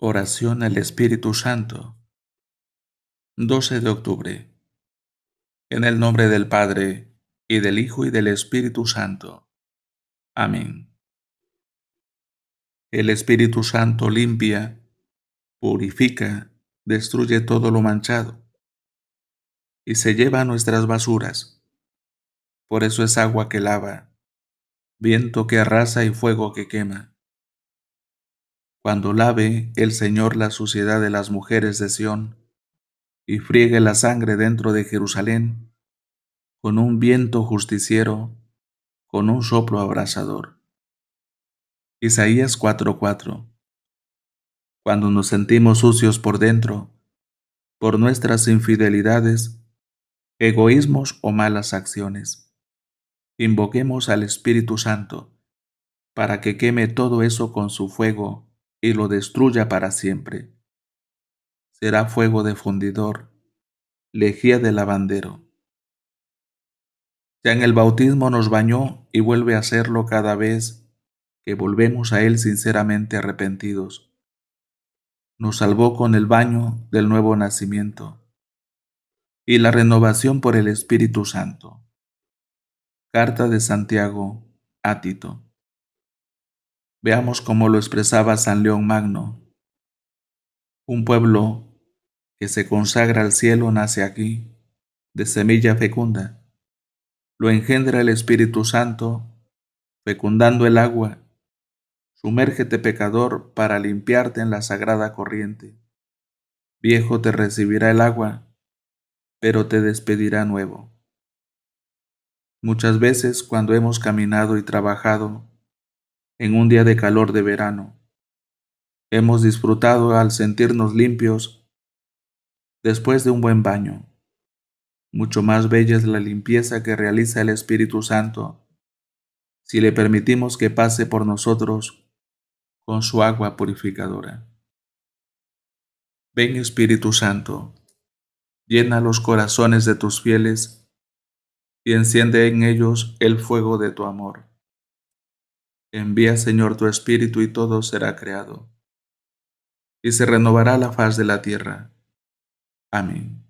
Oración al Espíritu Santo. 12 de octubre. En el nombre del Padre, y del Hijo, y del Espíritu Santo. Amén. El Espíritu Santo limpia, purifica, destruye todo lo manchado, y se lleva nuestras basuras. Por eso es agua que lava, viento que arrasa y fuego que quema cuando lave el Señor la suciedad de las mujeres de Sión, y friegue la sangre dentro de Jerusalén, con un viento justiciero, con un soplo abrasador. Isaías 4:4 Cuando nos sentimos sucios por dentro, por nuestras infidelidades, egoísmos o malas acciones, invoquemos al Espíritu Santo para que queme todo eso con su fuego y lo destruya para siempre. Será fuego de fundidor, lejía de lavandero. Ya en el bautismo nos bañó y vuelve a hacerlo cada vez que volvemos a Él sinceramente arrepentidos. Nos salvó con el baño del nuevo nacimiento y la renovación por el Espíritu Santo. Carta de Santiago a Tito. Veamos cómo lo expresaba San León Magno. Un pueblo que se consagra al cielo nace aquí, de semilla fecunda. Lo engendra el Espíritu Santo, fecundando el agua. Sumérgete pecador para limpiarte en la sagrada corriente. Viejo te recibirá el agua, pero te despedirá nuevo. Muchas veces cuando hemos caminado y trabajado en un día de calor de verano. Hemos disfrutado al sentirnos limpios después de un buen baño. Mucho más bella es la limpieza que realiza el Espíritu Santo si le permitimos que pase por nosotros con su agua purificadora. Ven Espíritu Santo, llena los corazones de tus fieles y enciende en ellos el fuego de tu amor. Envía, Señor, tu Espíritu y todo será creado, y se renovará la faz de la tierra. Amén.